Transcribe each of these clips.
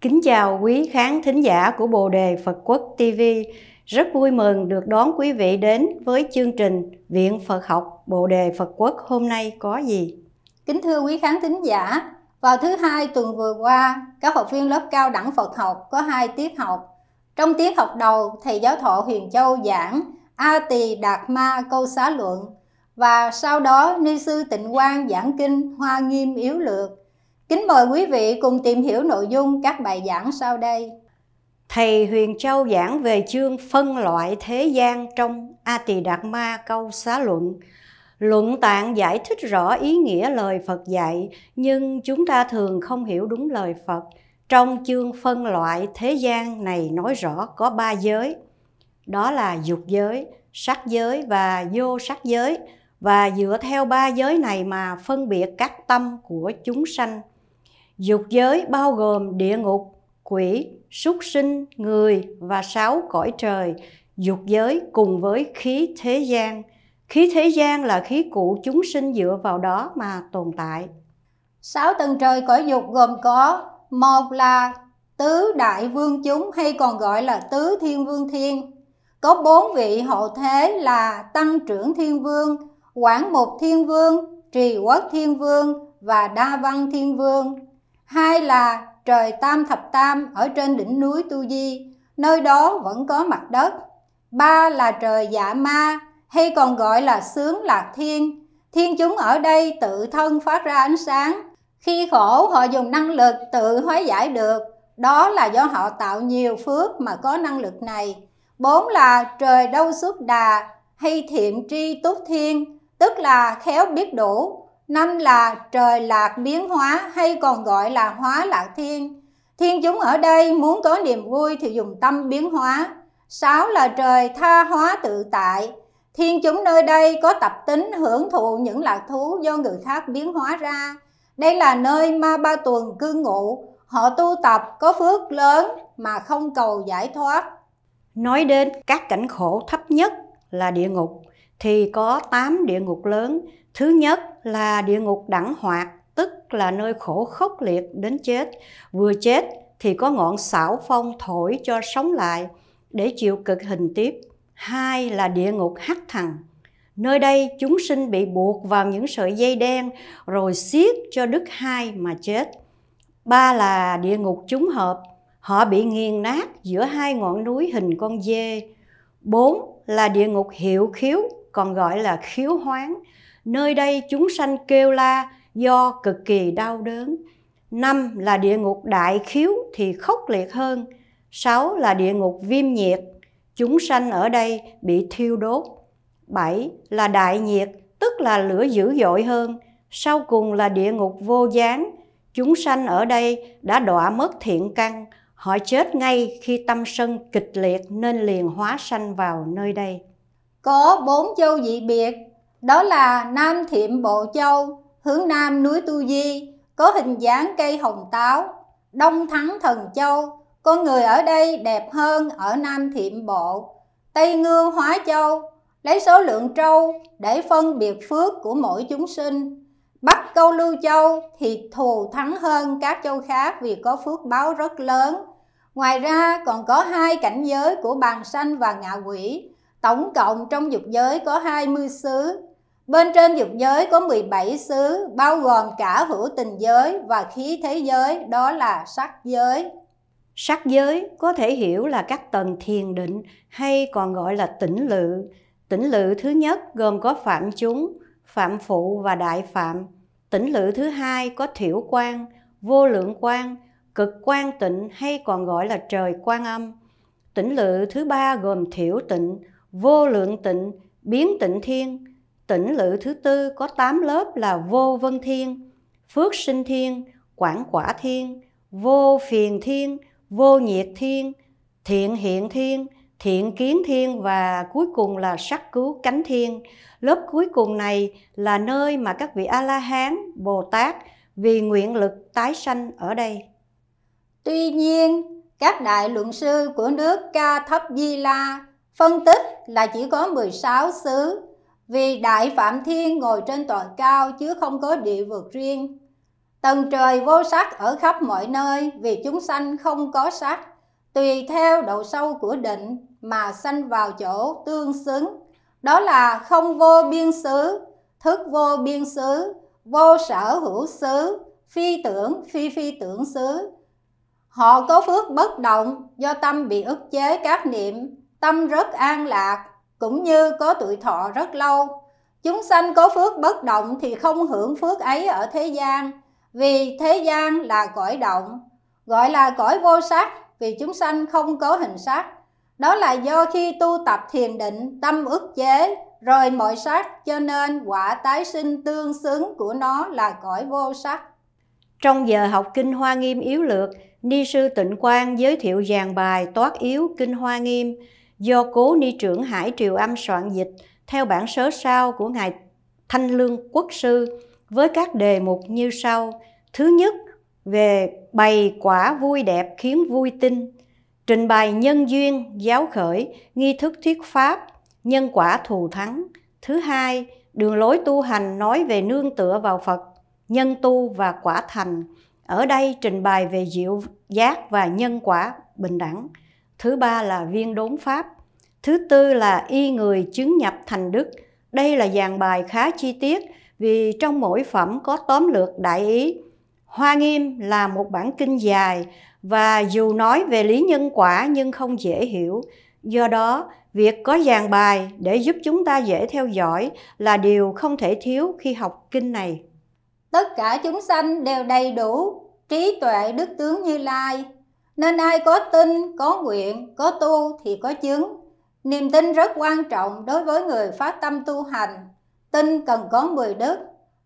Kính chào quý khán thính giả của Bồ Đề Phật Quốc TV. Rất vui mừng được đón quý vị đến với chương trình Viện Phật học Bộ đề Phật Quốc hôm nay có gì? Kính thưa quý khán thính giả, vào thứ hai tuần vừa qua, các học viên lớp cao đẳng Phật học có hai tiết học. Trong tiết học đầu, thầy giáo thọ Huyền Châu giảng A Tỳ Đạt Ma Câu Xá Luận và sau đó Ni sư Tịnh Quang giảng kinh Hoa Nghiêm Yếu Lược. Kính mời quý vị cùng tìm hiểu nội dung các bài giảng sau đây. Thầy Huyền Châu giảng về chương phân loại thế gian trong A Tỳ Đạt Ma câu xá luận. Luận tạng giải thích rõ ý nghĩa lời Phật dạy, nhưng chúng ta thường không hiểu đúng lời Phật. Trong chương phân loại thế gian này nói rõ có ba giới, đó là dục giới, sắc giới và vô sắc giới, và dựa theo ba giới này mà phân biệt các tâm của chúng sanh. Dục giới bao gồm địa ngục, quỷ, súc sinh, người và sáu cõi trời, dục giới cùng với khí thế gian. Khí thế gian là khí cụ chúng sinh dựa vào đó mà tồn tại. Sáu tầng trời cõi dục gồm có một là tứ đại vương chúng hay còn gọi là tứ thiên vương thiên. Có bốn vị hộ thế là tăng trưởng thiên vương, quảng mục thiên vương, trì quốc thiên vương và đa văn thiên vương. Hai là trời tam thập tam ở trên đỉnh núi Tu Di, nơi đó vẫn có mặt đất. Ba là trời dạ ma, hay còn gọi là sướng lạc thiên. Thiên chúng ở đây tự thân phát ra ánh sáng. Khi khổ họ dùng năng lực tự hóa giải được, đó là do họ tạo nhiều phước mà có năng lực này. Bốn là trời đâu xuất đà hay thiện tri túc thiên, tức là khéo biết đủ, năm là trời lạc biến hóa hay còn gọi là hóa lạc thiên. Thiên chúng ở đây muốn có niềm vui thì dùng tâm biến hóa. Sáu là trời tha hóa tự tại. Thiên chúng nơi đây có tập tính hưởng thụ những lạc thú do người khác biến hóa ra. Đây là nơi ma ba tuần cư ngụ, họ tu tập có phước lớn mà không cầu giải thoát. Nói đến các cảnh khổ thấp nhất là địa ngục thì có 8 địa ngục lớn Thứ nhất là địa ngục đẳng hoạt, tức là nơi khổ khốc liệt đến chết. Vừa chết thì có ngọn xảo phong thổi cho sống lại để chịu cực hình tiếp. Hai là địa ngục hắc thằng. Nơi đây chúng sinh bị buộc vào những sợi dây đen rồi xiết cho đứt hai mà chết. Ba là địa ngục chúng hợp, họ bị nghiền nát giữa hai ngọn núi hình con dê. Bốn là địa ngục hiệu khiếu, còn gọi là khiếu hoáng, nơi đây chúng sanh kêu la do cực kỳ đau đớn. Năm là địa ngục đại khiếu thì khốc liệt hơn. Sáu là địa ngục viêm nhiệt, chúng sanh ở đây bị thiêu đốt. Bảy là đại nhiệt, tức là lửa dữ dội hơn. Sau cùng là địa ngục vô gián, chúng sanh ở đây đã đọa mất thiện căn, họ chết ngay khi tâm sân kịch liệt nên liền hóa sanh vào nơi đây. Có bốn châu dị biệt đó là Nam Thiệm Bộ Châu, hướng Nam núi Tu Di, có hình dáng cây hồng táo, Đông Thắng Thần Châu, con người ở đây đẹp hơn ở Nam Thiệm Bộ, Tây ngư Hóa Châu, lấy số lượng trâu để phân biệt phước của mỗi chúng sinh. bắt Câu Lưu Châu thì thù thắng hơn các châu khác vì có phước báo rất lớn. Ngoài ra còn có hai cảnh giới của bàn sanh và ngạ quỷ. Tổng cộng trong dục giới có 20 xứ. Bên trên dục giới có 17 xứ, bao gồm cả hữu tình giới và khí thế giới, đó là sắc giới. Sắc giới có thể hiểu là các tầng thiền định hay còn gọi là tỉnh lự. Tỉnh lự thứ nhất gồm có phạm chúng, phạm phụ và đại phạm. Tỉnh lự thứ hai có thiểu quan, vô lượng quan, cực quan tịnh hay còn gọi là trời quan âm. Tỉnh lự thứ ba gồm thiểu tịnh, vô lượng tịnh, biến tịnh thiên, Tỉnh lự thứ tư có 8 lớp là Vô Vân Thiên, Phước Sinh Thiên, Quảng Quả Thiên, Vô Phiền Thiên, Vô Nhiệt Thiên, Thiện Hiện Thiên, Thiện Kiến Thiên và cuối cùng là Sắc Cứu Cánh Thiên. Lớp cuối cùng này là nơi mà các vị A-la-hán, Bồ-Tát vì nguyện lực tái sanh ở đây. Tuy nhiên, các đại luận sư của nước Ca Thấp Di La phân tích là chỉ có 16 xứ vì Đại Phạm Thiên ngồi trên tòa cao chứ không có địa vực riêng. Tầng trời vô sắc ở khắp mọi nơi vì chúng sanh không có sắc. Tùy theo độ sâu của định mà sanh vào chỗ tương xứng. Đó là không vô biên xứ, thức vô biên xứ, vô sở hữu xứ, phi tưởng, phi phi tưởng xứ. Họ có phước bất động do tâm bị ức chế các niệm, tâm rất an lạc, cũng như có tuổi thọ rất lâu. Chúng sanh có phước bất động thì không hưởng phước ấy ở thế gian, vì thế gian là cõi động, gọi là cõi vô sắc vì chúng sanh không có hình sắc. Đó là do khi tu tập thiền định tâm ức chế rồi mọi sắc cho nên quả tái sinh tương xứng của nó là cõi vô sắc. Trong giờ học Kinh Hoa Nghiêm Yếu Lược, Ni Sư Tịnh Quang giới thiệu giảng bài Toát Yếu Kinh Hoa Nghiêm – do cố ni trưởng Hải Triều Âm soạn dịch theo bản sớ sao của Ngài Thanh Lương Quốc Sư với các đề mục như sau. Thứ nhất, về bày quả vui đẹp khiến vui tinh, trình bày nhân duyên, giáo khởi, nghi thức thuyết pháp, nhân quả thù thắng. Thứ hai, đường lối tu hành nói về nương tựa vào Phật, nhân tu và quả thành. Ở đây trình bày về diệu giác và nhân quả bình đẳng thứ ba là viên đốn pháp, thứ tư là y người chứng nhập thành đức. Đây là dàn bài khá chi tiết vì trong mỗi phẩm có tóm lược đại ý. Hoa Nghiêm là một bản kinh dài và dù nói về lý nhân quả nhưng không dễ hiểu. Do đó, việc có dàn bài để giúp chúng ta dễ theo dõi là điều không thể thiếu khi học kinh này. Tất cả chúng sanh đều đầy đủ trí tuệ đức tướng Như Lai nên ai có tin, có nguyện, có tu thì có chứng. Niềm tin rất quan trọng đối với người phát tâm tu hành. Tin cần có mười đức,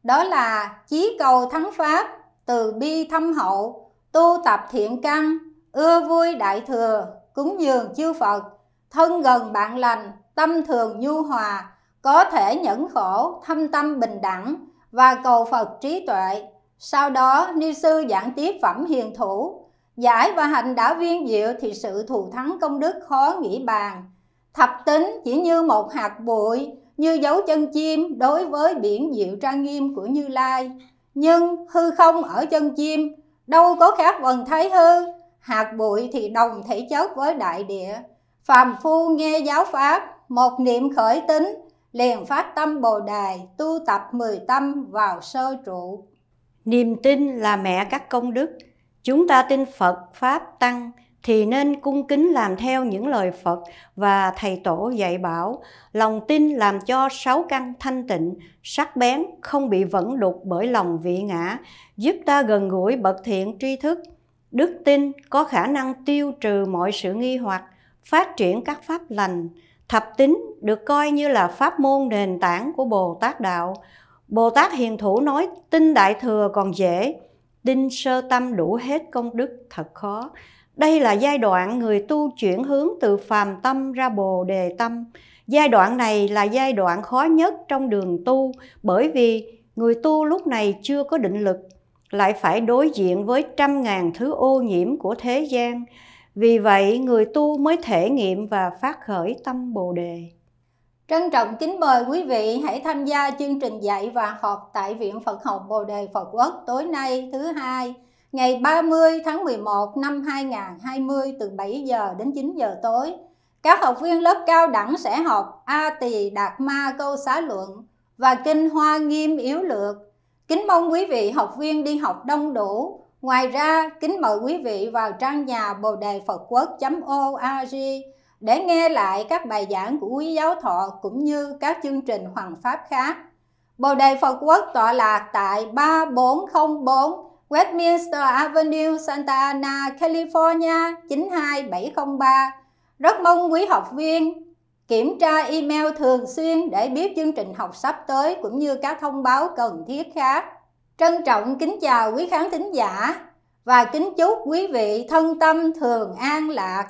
đó là chí cầu thắng pháp, từ bi thâm hậu, tu tập thiện căn, ưa vui đại thừa, cúng dường chư Phật, thân gần bạn lành, tâm thường nhu hòa, có thể nhẫn khổ, thâm tâm bình đẳng và cầu Phật trí tuệ. Sau đó, ni sư giảng tiếp phẩm hiền thủ, Giải và hạnh đã viên diệu thì sự thù thắng công đức khó nghĩ bàn. Thập tính chỉ như một hạt bụi, như dấu chân chim đối với biển diệu trang nghiêm của Như Lai. Nhưng hư không ở chân chim, đâu có khác vần thấy hư, hạt bụi thì đồng thể chất với đại địa. Phàm phu nghe giáo pháp, một niệm khởi tính, liền phát tâm Bồ đề tu tập mười tâm vào sơ trụ. Niềm tin là mẹ các công đức, Chúng ta tin Phật, Pháp, Tăng thì nên cung kính làm theo những lời Phật và Thầy Tổ dạy bảo. Lòng tin làm cho sáu căn thanh tịnh, sắc bén, không bị vẫn đục bởi lòng vị ngã, giúp ta gần gũi bậc thiện tri thức. Đức tin có khả năng tiêu trừ mọi sự nghi hoặc, phát triển các pháp lành. Thập tính được coi như là pháp môn nền tảng của Bồ Tát Đạo. Bồ Tát Hiền Thủ nói tin Đại Thừa còn dễ, đinh sơ tâm đủ hết công đức thật khó đây là giai đoạn người tu chuyển hướng từ phàm tâm ra bồ đề tâm giai đoạn này là giai đoạn khó nhất trong đường tu bởi vì người tu lúc này chưa có định lực lại phải đối diện với trăm ngàn thứ ô nhiễm của thế gian vì vậy người tu mới thể nghiệm và phát khởi tâm bồ đề Trân trọng kính mời quý vị hãy tham gia chương trình dạy và học tại Viện Phật học Bồ Đề Phật Quốc tối nay thứ hai ngày 30 tháng 11 năm 2020 từ 7 giờ đến 9 giờ tối. Các học viên lớp cao đẳng sẽ học A Tỳ Đạt Ma Câu Xá Luận và Kinh Hoa Nghiêm Yếu Lược. Kính mong quý vị học viên đi học đông đủ. Ngoài ra, kính mời quý vị vào trang nhà bồ đề phật quốc.org để nghe lại các bài giảng của quý giáo thọ cũng như các chương trình hoàng pháp khác. Bồ đề Phật Quốc tọa lạc tại 3404 Westminster Avenue, Santa Ana, California 92703. Rất mong quý học viên kiểm tra email thường xuyên để biết chương trình học sắp tới cũng như các thông báo cần thiết khác. Trân trọng kính chào quý khán thính giả và kính chúc quý vị thân tâm thường an lạc.